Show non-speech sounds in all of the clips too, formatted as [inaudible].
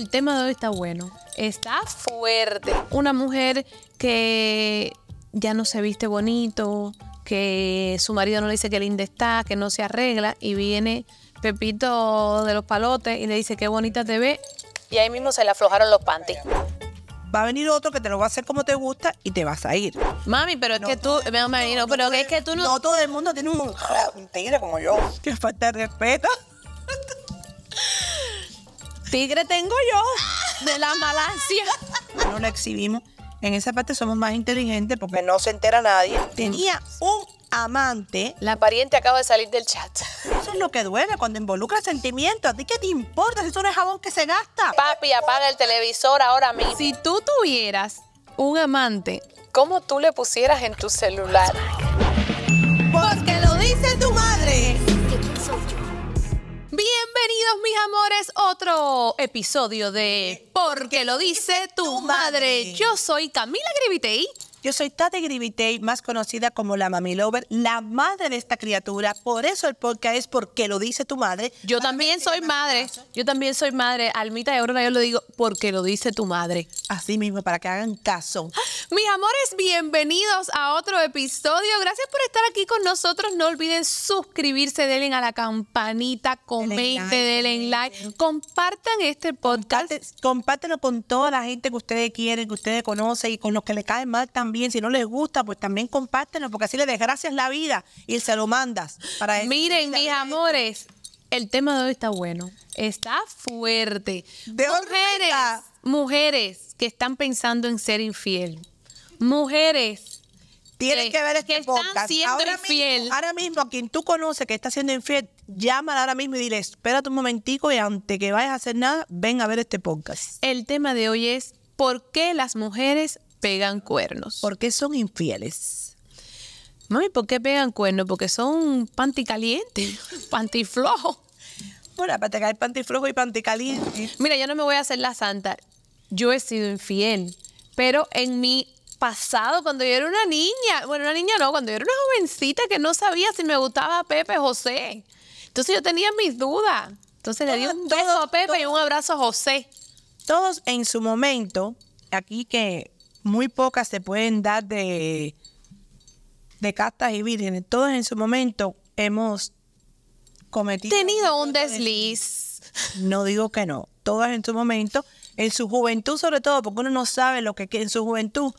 el tema de hoy está bueno. Está fuerte. Una mujer que ya no se viste bonito, que su marido no le dice que linda está, que no se arregla y viene Pepito de los palotes y le dice qué bonita te ve y ahí mismo se le aflojaron los panties. Va a venir otro que te lo va a hacer como te gusta y te vas a ir. Mami, pero es que tú, no, pero que tú todo el mundo tiene un, un tigre como yo. Te [laughs] falta de respeto. Tigre tengo yo de la Malasia. No lo exhibimos. En esa parte somos más inteligentes porque no se entera nadie. Tenía un amante. La pariente acaba de salir del chat. Eso es lo que duele cuando involucra sentimientos. ¿A ti qué te importa si eso no es jabón que se gasta? Papi, apaga el televisor ahora mismo. Si tú tuvieras un amante, ¿cómo tú le pusieras en tu celular? Porque lo dice tu madre mis amores, otro episodio de Porque lo dice tu madre. Yo soy Camila y yo soy Tati Gribitey, más conocida como la Mami Lover, la madre de esta criatura. Por eso el podcast es porque lo dice tu madre. Yo también soy madre. Yo también soy madre. Almita de Aurora, yo lo digo porque lo dice tu madre. Así mismo, para que hagan caso. Ah, mis amores, bienvenidos a otro episodio. Gracias por estar aquí con nosotros. No olviden suscribirse, denle a la campanita, comenten, denle like, compartan este podcast. Compártelo con toda la gente que ustedes quieren, que ustedes conocen y con los que le caen mal también también. Si no les gusta, pues también compártenlo, porque así le desgracias la vida y se lo mandas. Para Miren, mis amores, el tema de hoy está bueno. Está fuerte. De mujeres, mujeres que están pensando en ser infiel. Mujeres tienen que ver este están podcast. Siendo ahora infiel. Mismo, ahora mismo, a quien tú conoces que está siendo infiel, llámala ahora mismo y dile, espérate un momentico y antes que vayas a hacer nada, ven a ver este podcast. El tema de hoy es por qué las mujeres pegan cuernos? ¿Por qué son infieles? Mami, ¿por qué pegan cuernos? Porque son panty caliente, [laughs] panty flojo. Bueno, para caer panty flojo y panty caliente. Mira, yo no me voy a hacer la santa. Yo he sido infiel, pero en mi pasado, cuando yo era una niña, bueno, una niña no, cuando yo era una jovencita que no sabía si me gustaba Pepe José. Entonces yo tenía mis dudas. Entonces le di un beso a Pepe y un abrazo a José. Todos en su momento, aquí que muy pocas se pueden dar de, de castas y vírgenes. Todos en su momento hemos cometido... Tenido un desliz. No digo que no. Todas en su momento, en su juventud sobre todo, porque uno no sabe lo que quiere. En su juventud,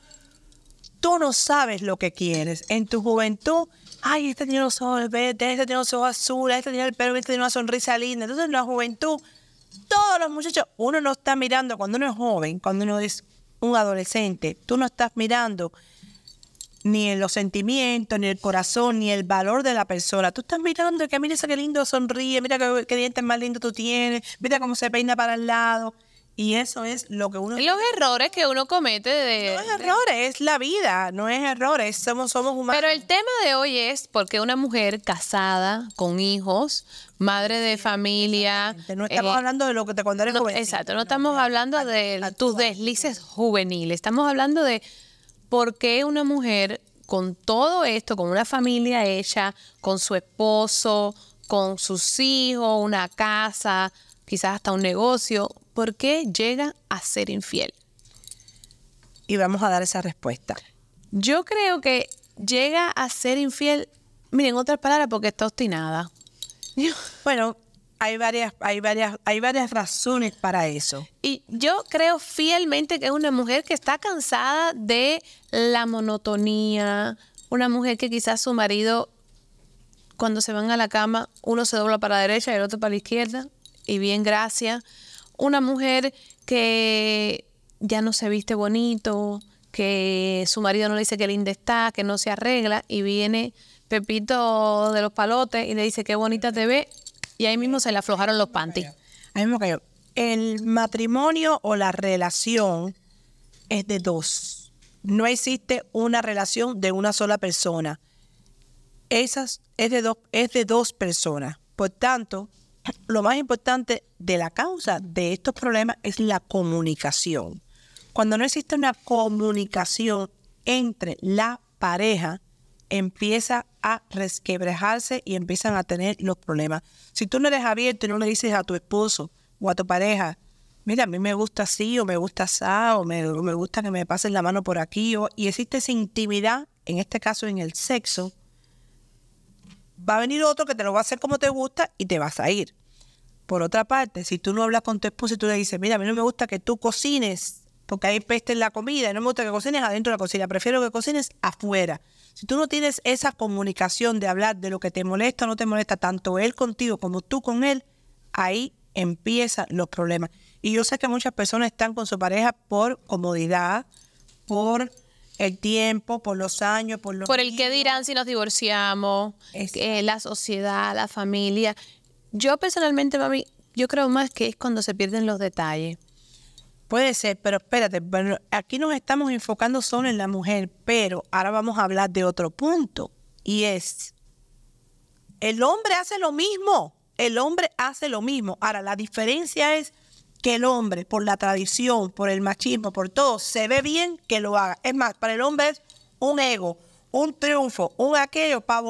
tú no sabes lo que quieres. En tu juventud, ay, este tiene los ojos verdes, este tiene los ojos azules, este tiene el pelo, este tiene una sonrisa linda. Entonces en la juventud, todos los muchachos, uno no está mirando, cuando uno es joven, cuando uno es un adolescente, tú no estás mirando ni en los sentimientos, ni el corazón, ni el valor de la persona. Tú estás mirando que mira qué lindo sonríe, mira qué, dientes más lindos tú tienes, mira cómo se peina para el lado. Y eso es lo que uno... Los errores que uno comete de... No es errores, es la vida, no es errores, somos, somos humanos. Pero el tema de hoy es porque una mujer casada, con hijos, madre de familia. No estamos eh, hablando de lo que te contaré eres no, Exacto, no estamos hablando de tus deslices juveniles, estamos hablando de por qué una mujer con todo esto, con una familia ella, con su esposo, con sus hijos, una casa, quizás hasta un negocio, ¿por qué llega a ser infiel? Y vamos a dar esa respuesta. Yo creo que llega a ser infiel, miren, otras palabras, porque está obstinada [laughs] Bueno, hay varias, hay varias, hay varias razones para eso. Y yo creo fielmente que es una mujer que está cansada de la monotonía, una mujer que quizás su marido, cuando se van a la cama, uno se dobla para la derecha y el otro para la izquierda, y bien gracias. Una mujer que ya no se viste bonito, que su marido no le dice que linda está, que no se arregla, y viene Pepito de los Palotes y le dice, qué bonita te ve. Y ahí mismo se le aflojaron los panties. Ahí mismo cayó. El matrimonio o la relación es de dos. No existe una relación de una sola persona. Esas es de dos, es de dos personas. Por tanto, lo más importante de la causa de estos problemas es la comunicación. Cuando no existe una comunicación entre la pareja, empieza a resquebrejarse y empiezan a tener los problemas. Si tú no eres abierto y no le dices a tu esposo o a tu pareja, mira, a mí me gusta así o me gusta así o me, me gusta que me pasen la mano por aquí o, y existe esa intimidad, en este caso en el sexo, va a venir otro que te lo va a hacer como te gusta y te vas a ir. Por otra parte, si tú no hablas con tu esposo y tú le dices, mira, a mí no me gusta que tú cocines porque hay peste en la comida y no me gusta que cocines adentro de la cocina, prefiero que cocines afuera. Si tú no tienes esa comunicación de hablar de lo que te molesta o no te molesta, tanto él contigo como tú con él, ahí empiezan los problemas. Y yo sé que muchas personas están con su pareja por comodidad, por el tiempo, por los años, por los... Por el que dirán si nos divorciamos, eh, la sociedad, la familia. Yo personalmente, mami, yo creo más que es cuando se pierden los detalles. Puede ser, pero espérate, aquí nos estamos enfocando solo en la mujer, pero ahora vamos a hablar de otro punto y es, el hombre hace lo mismo, el hombre hace lo mismo. Ahora, la diferencia es que el hombre, por la tradición, por el machismo, por todo, se ve bien que lo haga. Es más, para el hombre es un ego, un triunfo, un aquello para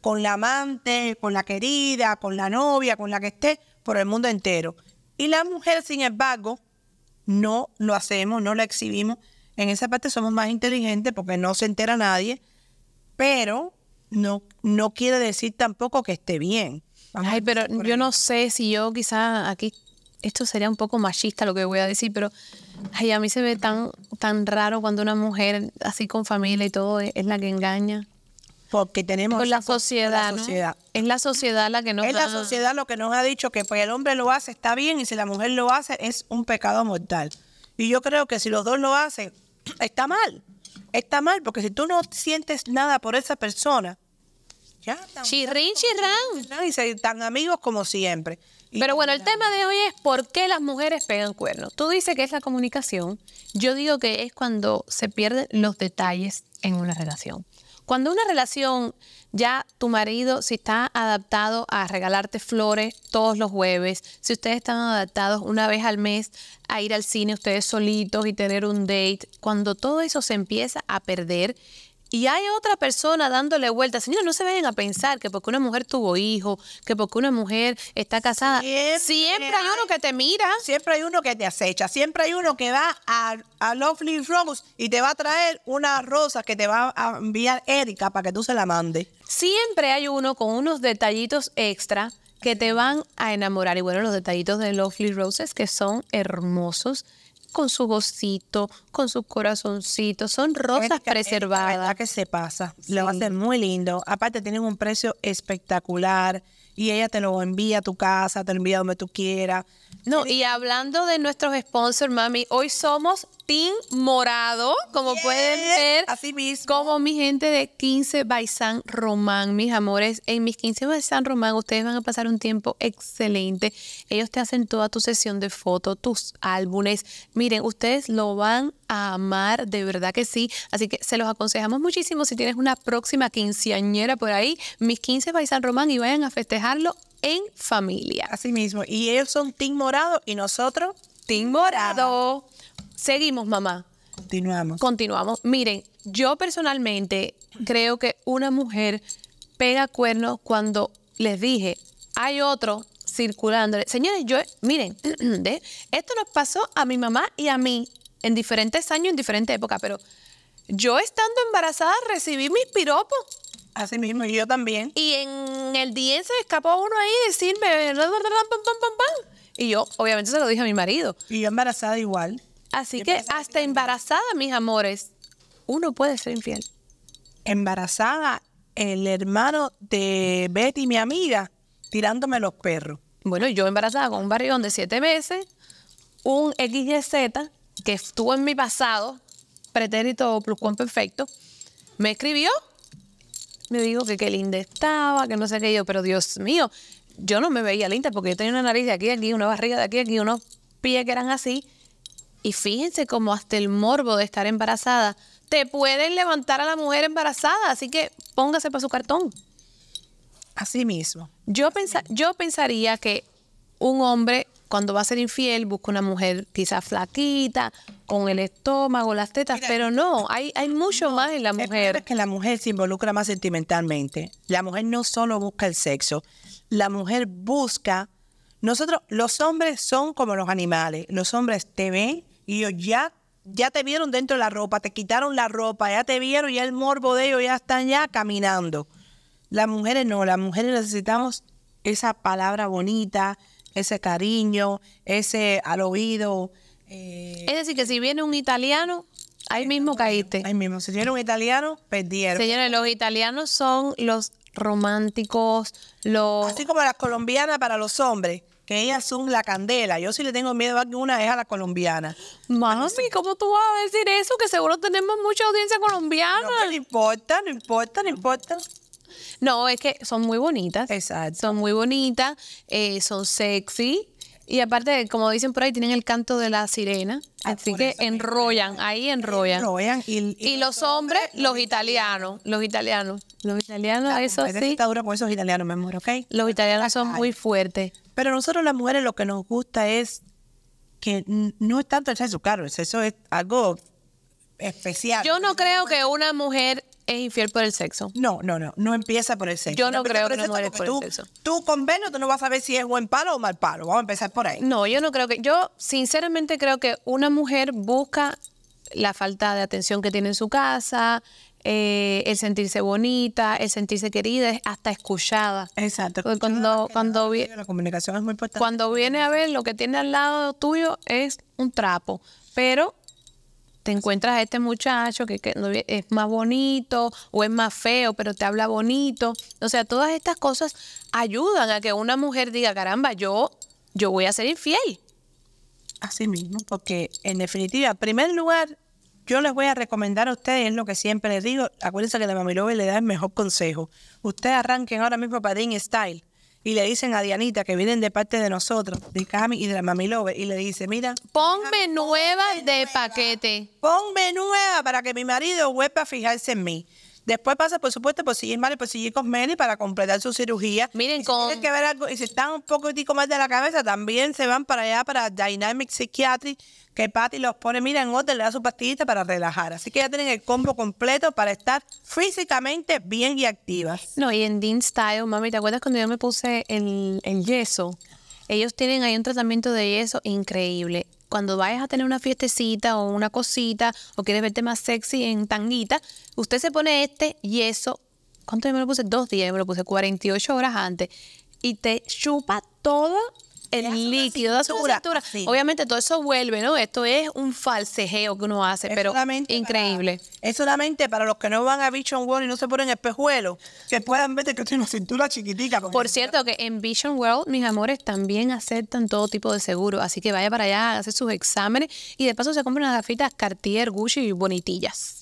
con la amante, con la querida, con la novia, con la que esté, por el mundo entero. Y la mujer, sin embargo, no lo hacemos, no la exhibimos. En esa parte somos más inteligentes porque no se entera nadie, pero no, no quiere decir tampoco que esté bien. Ay, pero yo no sé si yo quizá aquí esto sería un poco machista lo que voy a decir, pero ay, a mí se ve tan, tan raro cuando una mujer así con familia y todo es la que engaña porque tenemos con la sociedad, ¿no? es la sociedad la que nos es la sociedad lo que nos ha dicho que pues el hombre lo hace está bien y si la mujer lo hace es un pecado mortal y yo creo que si los dos lo hacen [clears throat] está mal está mal porque si tú no sientes nada por esa persona ya tan, chirrín chirrán y se, tan amigos como siempre pero bueno, el tema de hoy es por qué las mujeres pegan cuernos. Tú dices que es la comunicación. Yo digo que es cuando se pierden los detalles en una relación. Cuando una relación, ya tu marido, si está adaptado a regalarte flores todos los jueves, si ustedes están adaptados una vez al mes a ir al cine ustedes solitos y tener un date, cuando todo eso se empieza a perder, y hay otra persona dándole vueltas. Señores, no se vayan a pensar que porque una mujer tuvo hijo, que porque una mujer está casada. Siempre, hay, uno que te mira. Siempre hay uno que te acecha. Siempre hay uno que va a, a Lovely Rose y te va a traer una rosa que te va a enviar Erika para que tú se la mandes. Siempre hay uno con unos detallitos extra que te van a enamorar. Y bueno, los detallitos de Lovely Roses que son hermosos con su vocito, con su corazoncito. Son rosas preservadas. ¿A la que se pasa. Lo va a hacer muy lindo. Aparte, tienen un precio espectacular y ella te lo envía a tu casa, te lo envía donde tú quieras. No, y hablando de nuestros sponsors, mami, hoy somos Team Morado, como pueden ver. Así mismo. Como mi gente de 15 by San Román, mis amores. En mis 15 by San Román, ustedes van a pasar un tiempo excelente. Ellos te hacen toda tu sesión de fotos, tus álbumes. Miren, ustedes lo van a amar, de verdad que sí. Así que se los aconsejamos muchísimo si tienes una próxima quinceañera por ahí. Mis 15 by San Román y vayan a festejarlo en familia. Así mismo. Y ellos son Team Morado y nosotros Team Morado. Seguimos, mamá. Continuamos. Continuamos. Miren, yo personalmente creo que una mujer pega cuernos cuando les dije, hay otro circulándole. Señores, yo, miren, [clears throat] esto nos pasó a mi mamá y a mí en diferentes años, en diferentes épocas, pero yo estando embarazada recibí mis piropos Así mismo, y yo también. Y en el día se escapó uno ahí decirme, y yo obviamente se lo dije a mi marido. Y yo embarazada igual. Así que hasta embarazada, mis amores, uno puede ser infiel. Embarazada, el hermano de Betty, mi amiga, tirándome los perros. Bueno, yo embarazada con un barrión de siete meses, un XYZ que estuvo en mi pasado, pretérito plus perfecto, me escribió me dijo que qué linda estaba, que no sé qué yo, pero Dios mío, yo no me veía linda porque yo tenía una nariz de aquí, aquí, una barriga de aquí, aquí, unos pies que eran así. Y fíjense cómo hasta el morbo de estar embarazada te pueden levantar a la mujer embarazada, así que póngase para su cartón. Así mismo. Yo, pensa yo pensaría que un hombre cuando va a ser infiel busca una mujer quizás flaquita, con el estómago, las tetas, pero no, hay, hay mucho más en la mujer. Es que la mujer se involucra más sentimentalmente. La mujer no solo busca el sexo, la mujer busca... Nosotros, los hombres son como los animales. Los hombres te ven y ellos ya, ya te vieron dentro de la ropa, te quitaron la ropa, ya te vieron, ya el morbo de ellos, ya están ya caminando. Las mujeres no, las mujeres necesitamos esa palabra bonita, ese cariño, ese al oído. Eh, es decir, que si viene un italiano, ahí mismo caíste. Ahí mismo, si viene un italiano, perdieron. Señores, los italianos son los románticos, los... Así como las colombianas para los hombres que ellas son la candela. Yo sí le tengo miedo a que una es a la colombiana. Mami, ¿cómo tú vas a decir eso? Que seguro tenemos mucha audiencia colombiana. No, no importa, no importa, no importa. No, es que son muy bonitas. Exacto. Son muy bonitas, eh, son sexy. Y aparte, como dicen por ahí, tienen el canto de la sirena. Ah, así que enrollan, ahí enrollan. enrollan y, los hombres, los italianos, los italianos. Los italianos, eso sí. con esos italianos, Los italianos son muy fuertes. Pero nosotros las mujeres lo que nos gusta es que no es tanto el sexo, claro, eso es algo especial. Yo no creo que una mujer es infiel por el sexo. No, no, no. No empieza por el sexo. Yo no, creo que no, por el sexo. Tú con Venus tú no vas a ver si es buen palo o mal palo. Vamos a empezar por ahí. No, yo no creo que. Yo sinceramente creo que una mujer busca la falta de atención que tiene en su casa, eh, el sentirse bonita, el sentirse querida, hasta escuchada. Exacto. cuando, cuando, la comunicación es muy importante. Cuando viene a ver lo que tiene al lado tuyo es un trapo, pero te encuentras a este muchacho que, es más bonito o es más feo, pero te habla bonito. O sea, todas estas cosas ayudan a que una mujer diga, caramba, yo, yo voy a ser infiel. Así mismo, porque en definitiva, en primer lugar, yo les voy a recomendar a ustedes, es lo que siempre les digo, acuérdense que la lobe le da el mejor consejo. Ustedes arranquen ahora mismo para Style y le dicen a Dianita que vienen de parte de nosotros, de Cami y de la Mami Love, y le dice, mira, ponme nueva de paquete. Ponme nueva para que mi marido vuelva a fijarse en mí. Después pasa, por supuesto, por seguir mal y por seguir con Meli para completar su cirugía. Miren, si con... que algo, y si están un poquitico más de la cabeza, también se van para allá, para Dynamic Psychiatry, que Patty los pone, miren, en le da su pastillita para relajar. Así que ya tienen el combo completo para estar físicamente bien y activas. No, y en Dean Style, mami, ¿te acuerdas cuando yo me puse el, el yeso? Ellos tienen ahí un tratamiento de yeso increíble cuando vayas a tener una fiestecita o una cosita o quieres verte más sexy en tanguita, usted se pone este y eso, ¿cuánto tiempo me lo puse? Dos días, me lo puse 48 horas antes y te chupa todo el líquido, de su cintura. Obviamente todo eso vuelve, ¿no? Esto es un falsejeo que uno hace, pero increíble. es solamente para los que no van a Vision World y no se ponen espejuelo, que puedan ver que tiene una cintura chiquitica. Por cierto, que en Vision World, mis amores, también aceptan todo tipo de seguro, así que vaya para allá, a hacer sus exámenes y de paso se compren unas gafitas Cartier, Gucci y bonitillas.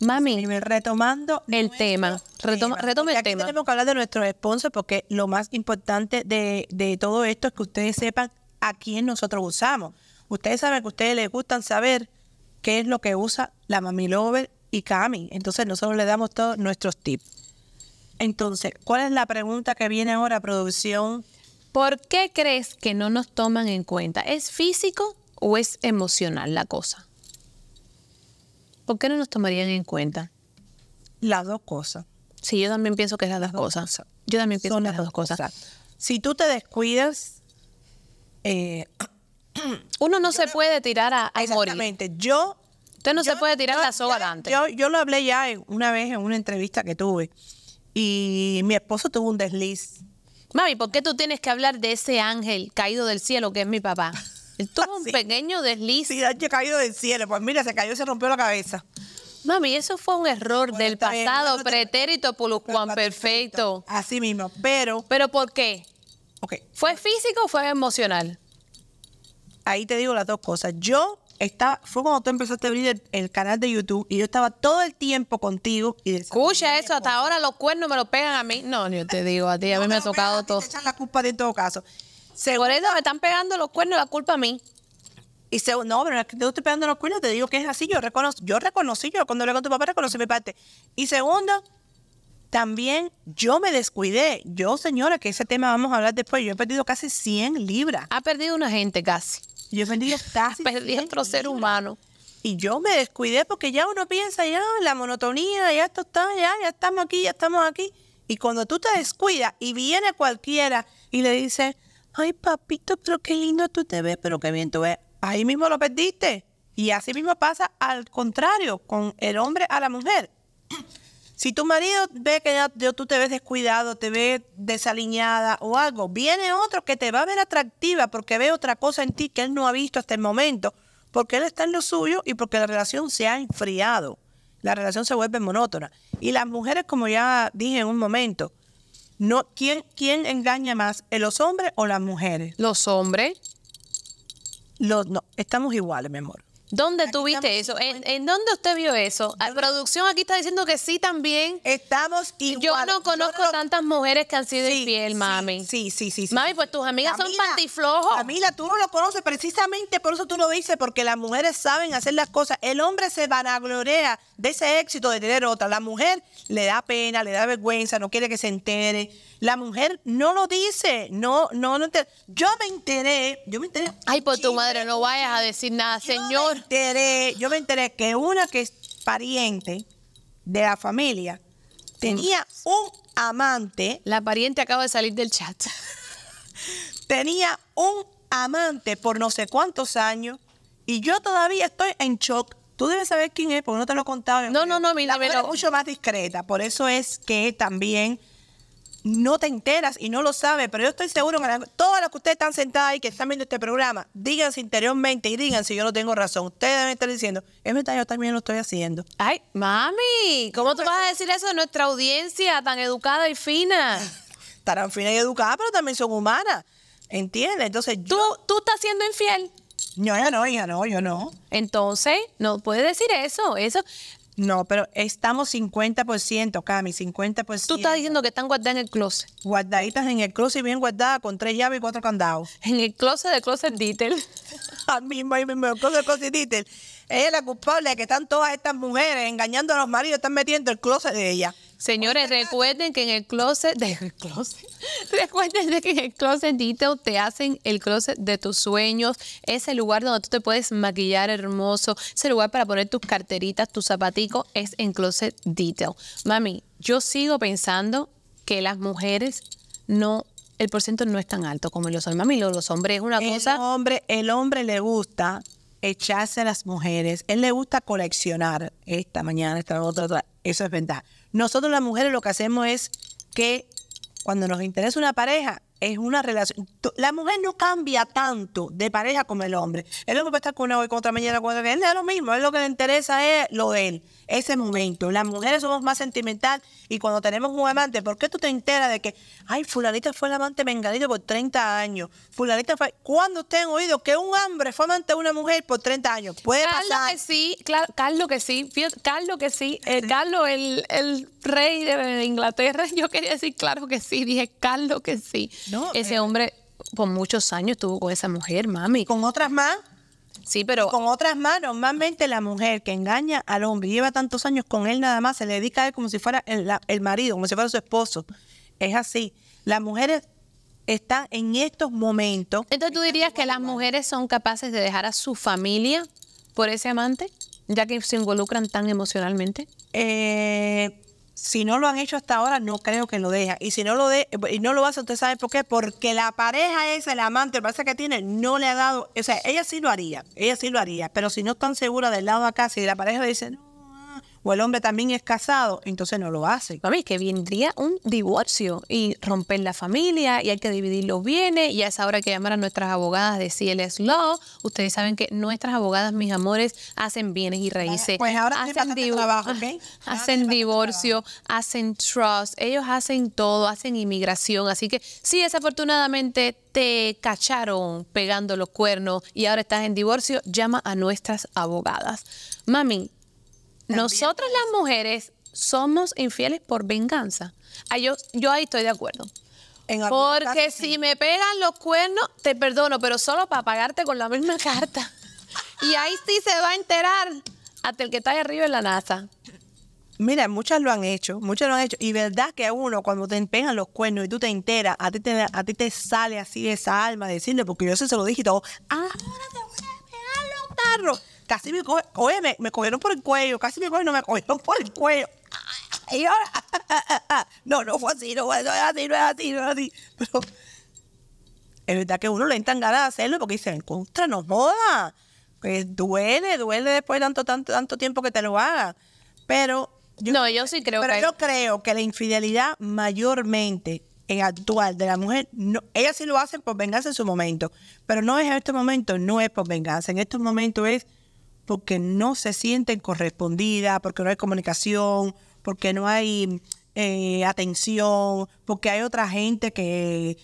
Mami. retomando el tema. retomando el Tenemos que hablar de nuestros sponsors porque lo más importante de, todo esto es que ustedes sepan a quién nosotros usamos. Ustedes saben que a ustedes les gusta saber qué es lo que usa la Mami Lover y Cami. Entonces nosotros les damos todos nuestros tips. Entonces, ¿cuál es la pregunta que viene ahora, producción? ¿Por qué crees que no nos toman en cuenta? ¿Es físico o es emocional la cosa? ¿por qué no nos tomarían en cuenta? Las dos cosas. Sí, yo también pienso que es las dos cosas. Yo también pienso Son las dos cosas. Si tú te descuidas, eh, [clears throat] uno no se puede tirar a, a exactamente. Yo. Usted no se puede tirar a la soga adelante. Yo, yo lo hablé ya una vez en una entrevista que tuve y mi esposo tuvo un desliz. Mami, ¿por qué tú tienes que hablar de ese ángel caído del cielo que es mi papá? [laughs] Él tuvo un pequeño desliz. Sí, ha caído del cielo. Pues mira, se cayó y se rompió la cabeza. Mami, eso fue un error del pasado, pretérito, pulucuán perfecto. Así mismo, pero... ¿Pero por qué? Okay. ¿Fue físico o fue emocional? Ahí te digo las dos cosas. Yo estaba, fue cuando tú empezaste a abrir el, canal de YouTube y yo estaba todo el tiempo contigo y Escucha eso, hasta ahora los cuernos me lo pegan a mí. No, yo te digo a ti, a mí me, ha tocado todo. Te echan la culpa de todo caso. Seguridad, me están pegando los cuernos, la culpa a mí. Y segundo, no, pero no estoy pegando los cuernos, te digo que es así. Yo, reconozco, yo reconocí, yo cuando hablé con tu papá reconocí mi parte. Y segundo, también yo me descuidé. Yo, señora, que ese tema vamos a hablar después, yo he perdido casi 100 libras. Ha perdido una gente casi. Yo he perdido [laughs] casi. Perdí otro ser humano. Y yo me descuidé porque ya uno piensa, ya, la monotonía, ya esto está, ya, ya estamos aquí, ya estamos aquí. Y cuando tú te descuidas y viene cualquiera y le dice, ay papito, pero qué lindo tú te ves, pero qué bien tú ves. Ahí mismo lo perdiste. Y así mismo pasa al contrario, con el hombre a la mujer. [clears throat] Si tu marido ve que tú te ves descuidado, te ves desaliñada o algo, viene otro que te va a ver atractiva porque ve otra cosa en ti que él no ha visto hasta el momento, porque él está en lo suyo y porque la relación se ha enfriado. La relación se vuelve monótona. Y las mujeres, como ya dije en un momento, no, ¿quién, ¿Quién engaña más, los hombres o las mujeres? Los hombres. Los, no, estamos iguales, mi amor. ¿Dónde tuviste eso? ¿En, dónde usted vio eso? La ah, producción aquí está diciendo que sí también. Estamos igual. Yo no conozco tantas mujeres que han sido infiel, mami. Sí, sí, sí, mami, pues tus amigas son pantiflojos. Camila, tú no lo conoces, precisamente por eso tú lo dices, porque las mujeres saben hacer las cosas. El hombre se vanaglorea de ese éxito de tener otra. La mujer le da pena, le da vergüenza, no quiere que se entere la mujer no lo dice, no, no, no. yo me enteré, yo me enteré. Ay, por pues tu madre, no vayas a decir nada, yo señor. Me enteré, yo me enteré que una que es pariente de la familia tenía un amante. La pariente acaba de salir del chat. tenía un amante por no sé cuántos años y yo todavía estoy en shock. Tú debes saber quién es, porque no te lo he contado. No, no, no, mira, la es mucho más discreta. Por eso es que también no te enteras y no lo sabes, pero yo estoy seguro que todas las que ustedes están sentadas y que están viendo este programa, díganse interiormente y díganse, si yo no tengo razón. Ustedes deben estar diciendo, es verdad, yo también lo estoy haciendo. Ay, mami, ¿cómo tú vas a decir eso de nuestra audiencia tan educada y fina? [laughs] Estarán fina y educada, pero también son humanas. ¿Entiendes? Entonces, ¿Tú, ¿Tú estás siendo infiel? No, ella no, ya no, yo no. Entonces, no puedes decir eso. Eso, no, pero estamos 50%, Cami, 50%. Tú estás diciendo que están guardadas en el closet. Guardaditas en el closet, bien guardadas, con tres llaves y cuatro candados. En el closet de Closet Detail. [laughs] A mí, me closet, closet Detail. Ella es la culpable de que están todas estas mujeres engañando a los maridos, están metiendo el closet de ella. Señores, recuerden que en el closet, de, el closet, [laughs] recuerden que en el closet detail te hacen el closet de tus sueños, es el lugar donde tú te puedes maquillar hermoso, es el lugar para poner tus carteritas, tus zapaticos, es en closet detail. Mami, yo sigo pensando que las mujeres no el porcentaje no es tan alto como los hombres. Mami, los, hombres es una cosa. Hombre, el hombre le gusta echarse a las mujeres. Él le gusta coleccionar esta mañana, esta otra, otra. Eso es verdad. Nosotros las mujeres lo que hacemos es que cuando nos interesa una pareja, es una relación. La mujer no cambia tanto de pareja como el hombre. El hombre puede estar con una hoy, con otra mañana, con otra. Él es lo mismo, es lo que le interesa es lo de él, ese momento. Las mujeres somos más sentimental y cuando tenemos un amante, ¿por qué tú te enteras de que, ay, fulanita fue el amante menganito por 30 años? Fulanita fue. ¿Cuándo ustedes han oído que un hombre fue amante de una mujer por 30 años? Puede Carlos Que sí, claro, Carlos que sí, Carlos que sí, eh, Carlos el rey de Inglaterra, [laughs] yo quería decir claro que sí, dije Carlos que sí. Ese eh, hombre por muchos años estuvo con esa mujer, mami. ¿Con otras más? Sí, pero... Con otras más, normalmente la mujer que engaña al hombre lleva tantos años con él nada más, se le dedica a él como si fuera el, marido, como si fuera su esposo. Es así. Las mujeres están en estos momentos... Entonces tú dirías que las mujeres son capaces de dejar a su familia por ese amante, ya que se involucran tan emocionalmente. Eh si no lo han hecho hasta ahora, no creo que lo deja. Y si no lo de, y no lo hace, usted sabe por qué. Porque la pareja es el amante, el pasa que tiene, no le ha dado. O sea, ella sí lo haría, ella sí lo haría. Pero si no están seguras del lado de acá, si la pareja dice, no, o el hombre también es casado, entonces no lo hace. Mami, que vendría un divorcio y romper la familia y hay que dividir los bienes y a esa hora que llamar a nuestras abogadas de CLS Law, ustedes saben que nuestras abogadas, mis amores, hacen bienes y raíces. Pues ahora hacen, trabajo, [laughs] hacen divorcio, hacen trust, ellos hacen todo, hacen inmigración, así que si desafortunadamente te cacharon pegando los cuernos y ahora estás en divorcio, llama a nuestras abogadas. Mami, nosotras las mujeres somos infieles por venganza. Ah, yo, ahí estoy de acuerdo. Porque si me pegan los cuernos, te perdono, pero solo para pagarte con la misma [laughs] carta. y ahí sí se va a enterar hasta el que está ahí arriba en la NASA. Mira, muchas lo han hecho, muchas lo han hecho. Y verdad que a uno, cuando te pegan los cuernos y tú te enteras, a ti te, sale así esa alma de decirle, porque yo se, se lo dije y todo, ahora te voy a pegar los tarros. Casi me cogieron por el cuello, casi me cogieron, por el cuello. Y ahora, ah, ah, ah, no, no fue así, no fue así, no es así, no es así. Pero es verdad que uno le entran ganas de hacerlo porque dicen, contra, no moda! Pues duele, duele después de tanto, tanto, tanto tiempo que te lo haga. Pero yo, no, yo sí creo que... yo creo que la infidelidad mayormente en actual de la mujer, ella sí lo hace por venganza en su momento, pero no es en este momento, no es por venganza, en estos momentos es porque no se sienten correspondidas, porque no hay comunicación, porque no hay eh, atención, porque hay otra gente que,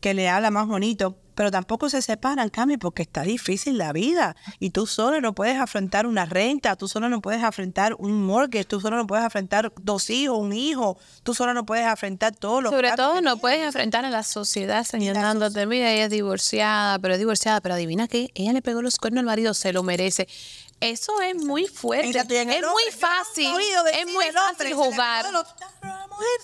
que le habla más bonito, pero tampoco se separan, Cami, porque está difícil la vida y tú solo no puedes afrontar una renta, tú solo no puedes afrontar un mortgage, tú solo no puedes afrontar dos hijos, un hijo, tú solo no puedes afrontar todo lo Sobre todo no puedes enfrentar a la sociedad señalándote, mira, ella es divorciada, pero es divorciada, pero adivina qué, ella le pegó los cuernos al marido, se lo merece. Eso es muy fuerte. Es, muy fácil, es muy fácil. jugar.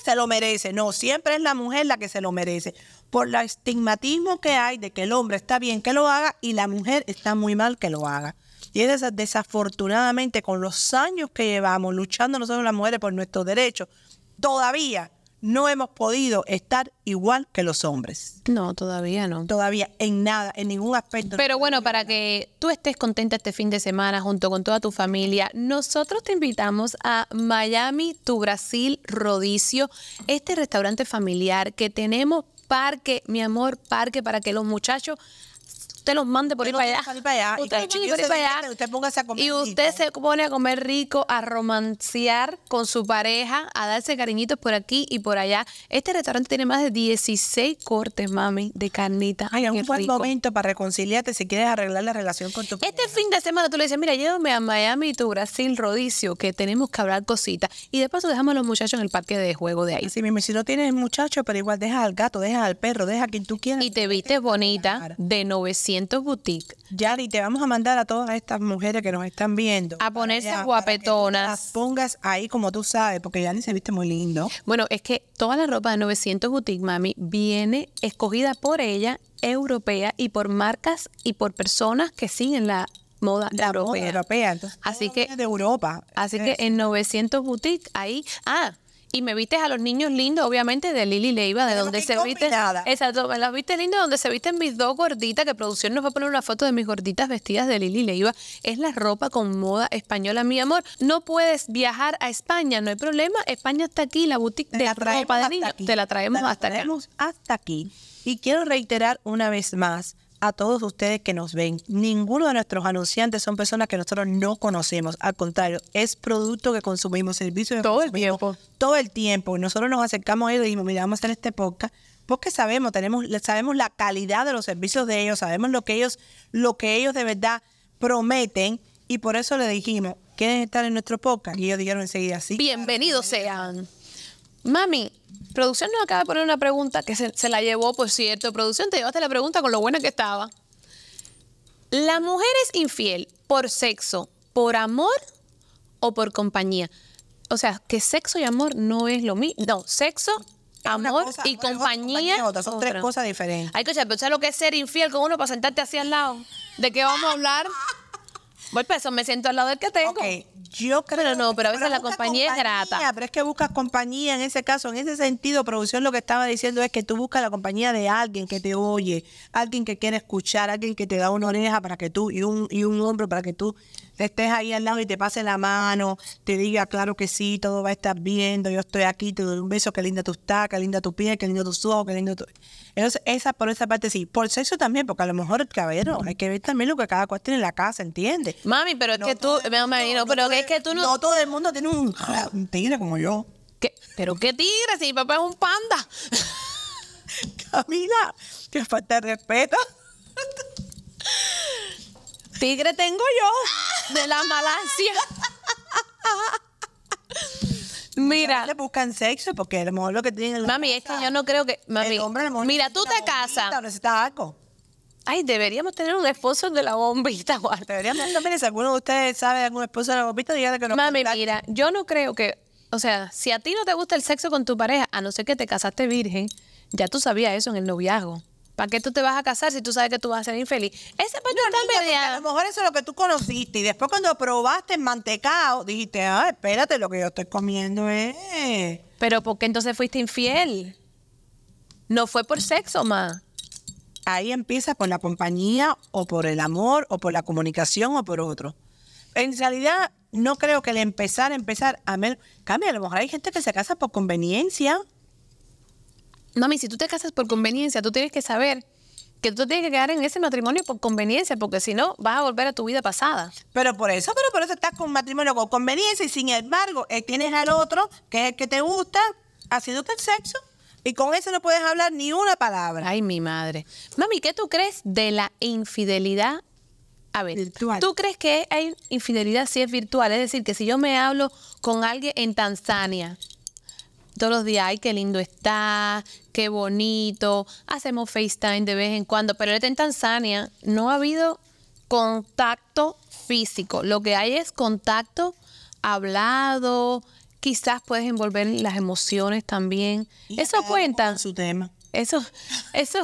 se lo merece. No, siempre es la mujer la que se lo merece. Por el estigmatismo que hay de que el hombre está bien que lo haga y la mujer está muy mal que lo haga. Y es desafortunadamente con los años que llevamos luchando nosotros las mujeres por nuestros derechos, todavía no hemos podido estar igual que los hombres. No, todavía no. Todavía, en nada, en ningún aspecto. Pero bueno, para que tú estés contenta este fin de semana junto con toda tu familia, nosotros te invitamos a Miami, tu Brasil Rodicio, este restaurante familiar que tenemos parque, mi amor, parque para que los muchachos usted los mande por ir para allá. Usted para allá. Usted póngase a comer y usted se pone a comer rico, a romancear con su pareja, a darse cariñitos por aquí y por allá. Este restaurante tiene más de 16 cortes, mami, de carnita. Ay, un buen momento para reconciliarte si quieres arreglar la relación con tu este pareja. Este fin de semana tú le dices, mira, llévame a Miami y tu Brasil rodicio, que tenemos que hablar cositas. Y de paso dejamos a los muchachos en el parque de juego de ahí. sí mismo, si no tienes muchachos, pero igual deja al gato, dejas al perro, deja a quien tú quieras. Y te viste bonita de 900 300 Boutique. Yari, te vamos a mandar a todas estas mujeres que nos están viendo. A ponerse guapetonas. Las pongas ahí como tú sabes, porque ni se viste muy lindo. Bueno, es que toda la ropa de 900 Boutique, mami, viene escogida por ella, europea, y por marcas y por personas que siguen la moda europea. así que de Europa. Así que en 900 Boutique ahí, ah, y me vistes a los niños lindos, obviamente, de Lili Leiva, de donde se visten. Exacto, las viste lindas, donde se visten mis dos gorditas, que producción nos va a poner una foto de mis gorditas vestidas de Lili Leiva. Es la ropa con moda española, mi amor. No puedes viajar a España, no hay problema. España está aquí, la boutique de la ropa de Te la traemos, te la traemos hasta, Hasta aquí. Y quiero reiterar una vez más a todos ustedes que nos ven. Ninguno de nuestros anunciantes son personas que nosotros no conocemos. Al contrario, es producto que consumimos, servicio que todo el tiempo. Todo el tiempo. Y Nosotros nos acercamos a ellos y dijimos, mira, vamos a hacer este podcast porque sabemos, tenemos, sabemos la calidad de los servicios de ellos, sabemos lo que ellos, lo que ellos de verdad prometen y por eso le dijimos, ¿quieren estar en nuestro podcast? Y ellos dijeron enseguida, así. Bienvenidos sean. Mami, producción nos acaba de poner una pregunta que se, la llevó, por cierto. Producción, te llevaste la pregunta con lo buena que estaba. ¿La mujer es infiel por sexo, por amor o por compañía? O sea, que sexo y amor no es lo mismo. No, sexo, amor y compañía. Son tres cosas diferentes. Hay que ¿sabes lo que es ser infiel con uno para sentarte así al lado? ¿De qué vamos a hablar? Bueno, pues eso me siento al lado del que tengo. Pero no, pero a veces la compañía, es grata. Pero es que buscas compañía en ese caso. En ese sentido, producción lo que estaba diciendo es que tú buscas la compañía de alguien que te oye, alguien que quiere escuchar, alguien que te da una oreja para que tú y un, y un hombro para que tú estés ahí al lado y te pase la mano, te diga, claro que sí, todo va a estar bien, yo estoy aquí, te doy un beso, qué linda tú estás, qué linda tu piel, qué lindo tus ojos, qué lindo tu... esa, por esa parte sí. Por sexo también, porque a lo mejor, el caballero, hay que ver también lo que cada cual tiene en la casa, ¿entiendes? Mami, pero es que tú, no, pero es que tú no... todo el mundo tiene un, tigre como yo. ¿Pero qué tigre? Si mi papá es un panda. [laughs] Camila, qué falta de respeto. [laughs] Tigre tengo yo de la Malasia. [laughs] Mira. Le buscan sexo porque el lo mejor lo que Mami, es que yo no creo que. Mami, mira, tú te casas. Ay, deberíamos tener un esposo de la bombita, Juan. Deberíamos también, si alguno de ustedes sabe de algún esposo de la bombita, que no. Mami, mira, yo no creo que. O sea, si a ti no te gusta el sexo con tu pareja, a no ser que te casaste virgen, ya tú sabías eso en el noviazgo. ¿Para qué tú te vas a casar si tú sabes que tú vas a ser infeliz? Ese es pues no, A lo mejor eso es lo que tú conociste y después cuando probaste el mantecado dijiste, ah, espérate, lo que yo estoy comiendo es... Pero ¿por qué entonces fuiste infiel? No fue por sexo, ma. Ahí empieza por la compañía o por el amor o por la comunicación o por otro. En realidad, no creo que el empezar, a empezar, a menos... Cambia, a lo mejor hay gente que se casa por conveniencia mami, si tú te casas por conveniencia, tú tienes que saber que tú tienes que quedar en ese matrimonio por conveniencia, porque si no, vas a volver a tu vida pasada. Pero por eso, pero por eso estás con matrimonio con conveniencia y sin embargo eh, tienes al otro, que es el que te gusta, haciendo el sexo. Y con eso no puedes hablar ni una palabra. Ay, mi madre. Mami, ¿qué tú crees de la infidelidad? A ver, ¿tú crees que hay infidelidad si es virtual? Es decir, que si yo me hablo con alguien en Tanzania, todos los días, ay, qué lindo está, qué bonito, hacemos FaceTime de vez en cuando, pero en Tanzania, no ha habido contacto físico, lo que hay es contacto hablado, quizás puedes envolver las emociones también. eso cuenta. Su tema. Eso, eso,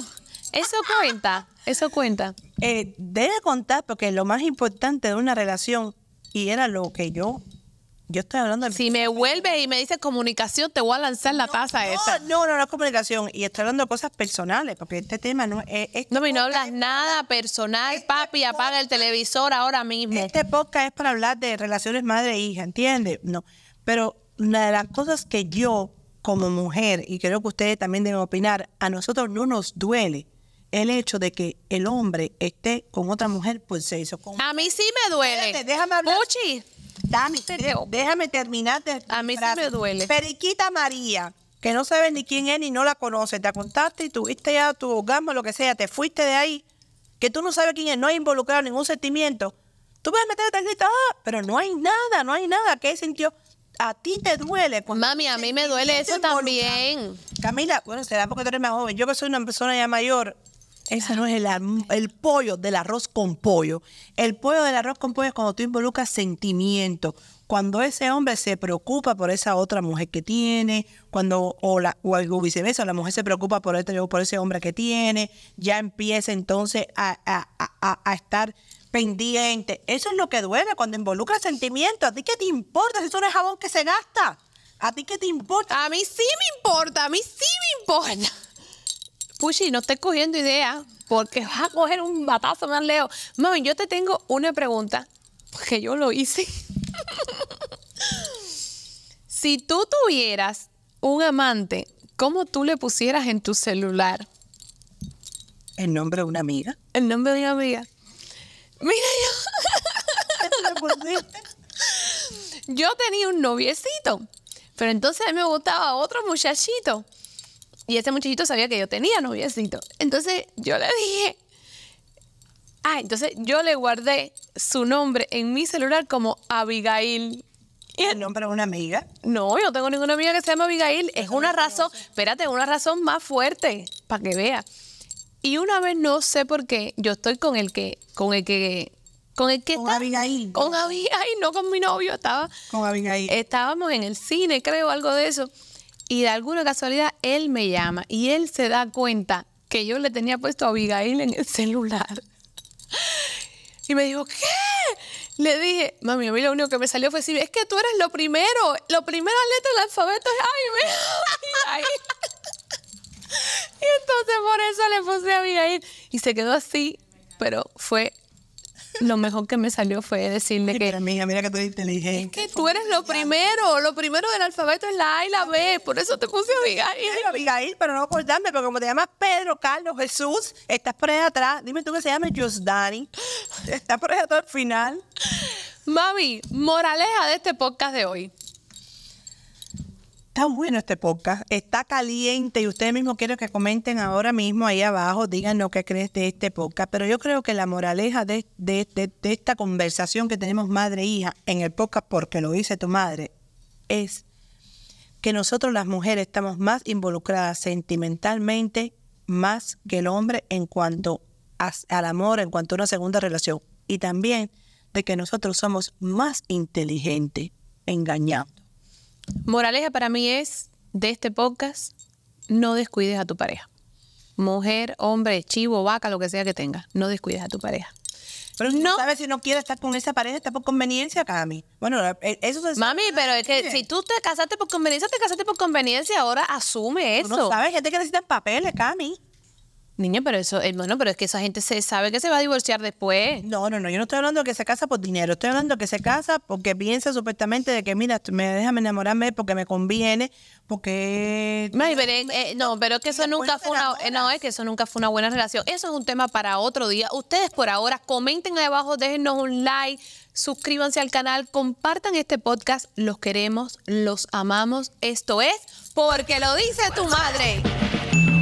eso cuenta, eso cuenta. Eh, debe contar porque lo más importante de una relación, y era lo que yo yo estoy hablando Si me vuelves y me dices comunicación, te voy a lanzar la taza no, No, no, no es comunicación. Y estoy hablando de cosas personales, porque este tema no es... no, mi no hablas nada personal, este papi. apaga el televisor ahora mismo. Este podcast es para hablar de relaciones madre-hija, e ¿entiendes? No. Pero una de las cosas que yo, como mujer, y creo que ustedes también deben opinar, a nosotros no nos duele el hecho de que el hombre esté con otra mujer por hizo Con... A mí sí me duele. Déjame hablar. Puchi. Dame, déjame terminar de A mí sí me duele. Periquita María, que no sabes ni quién es ni no la conoces, te acostaste y tuviste ya tu orgasmo, lo que sea, te fuiste de ahí, que tú no sabes quién es, no hay involucrado ningún sentimiento. Tú puedes meterte grito, ah, pero no hay nada, no hay nada. ¿Qué sintió? A ti te duele. Mami, a mí me duele eso también. Camila, bueno, será porque tú eres más joven. Yo que soy una persona ya mayor, ese no es el, pollo del arroz con pollo. El pollo del arroz con pollo es cuando tú involucras sentimiento, cuando ese hombre se preocupa por esa otra mujer que tiene, cuando o, la, o, o viceversa, la mujer se preocupa por, este, por ese hombre que tiene, ya empieza entonces a, estar pendiente. Eso es lo que duele cuando involucra sentimiento. ¿A ti qué te importa si eso no es jabón que se gasta? ¿A ti qué te importa? A mí sí me importa, a mí sí me importa. Puchi, no estés cogiendo idea porque vas a coger un batazo más leo. Mami, yo te tengo una pregunta porque yo lo hice. [laughs] si tú tuvieras un amante, ¿cómo tú le pusieras en tu celular? ¿El nombre de una amiga? El nombre de una amiga. Mira yo. [laughs] yo tenía un noviecito, pero entonces a mí me gustaba otro muchachito. Y ese muchachito sabía que yo tenía noviecito. Entonces yo le dije, ah, entonces yo le guardé su nombre en mi celular como Abigail. ¿El nombre de una amiga? No, yo no tengo ninguna amiga que se llame Abigail. Es una razón, espérate, una razón más fuerte, para que vea. Y una vez no sé por qué, yo estoy con el que, con el que con el que con Abigail. Con Abigail, no con mi novio, estaba. Con Abigail. Estábamos en el cine, creo, algo de eso y de alguna casualidad él me llama y él se da cuenta que yo le tenía puesto a Abigail en el celular. Y me dijo, ¿qué? Le dije, mami, a mí lo único que me salió fue decir, es que tú eres lo primero, lo primera letra del alfabeto es [laughs] Abigail. [laughs] y entonces por eso le puse a Abigail. Y se quedó así, pero fue lo mejor que me salió fue decirle que. mira, mira que tú eres inteligente. que tú eres lo primero. Lo primero del alfabeto es la A y la B. Por eso te puse Abigail. Abigail, pero no acordarme, porque como te llamas Pedro, Carlos, Jesús, estás por ahí atrás. Dime tú que se llama Josdani. Estás por ahí atrás al final. Mami, moraleja de este podcast de hoy. Está bueno este podcast, está caliente y ustedes mismos quiero que comenten ahora mismo ahí abajo, digan lo que crees de este podcast. Pero yo creo que la moraleja de, de, esta conversación que tenemos madre e hija en el podcast, porque lo dice tu madre, es que nosotros las mujeres estamos más involucradas sentimentalmente más que el hombre en cuanto al amor, en cuanto a una segunda relación. Y también de que nosotros somos más inteligentes engañando. Moraleja para mí es, de este podcast, no descuides a tu pareja. Mujer, hombre, chivo, vaca, lo que sea que tenga, no descuides a tu pareja. Pero no. sabes si no quieres estar con esa pareja, está por conveniencia, Cami. Bueno, eh, eso es. Mami, pero es que si tú te casaste por conveniencia, te casaste por conveniencia, ahora asume eso. no sabes, gente que necesita papeles, Cami. Niña, pero eso, eh, bueno, pero es que esa gente se sabe que se va a divorciar después. No, no, no, yo no estoy hablando de que se casa por dinero, estoy hablando de que se casa porque piensa supuestamente de que, mira, me déjame enamorarme porque me conviene, porque... Eh, no, pero es que eso nunca fue una... Eh, no, es que eso nunca fue una buena relación. Eso es un tema para otro día. Ustedes por ahora comenten ahí abajo, déjenos un like, suscríbanse al canal, compartan este podcast, los queremos, los amamos. Esto es Porque lo dice tu madre.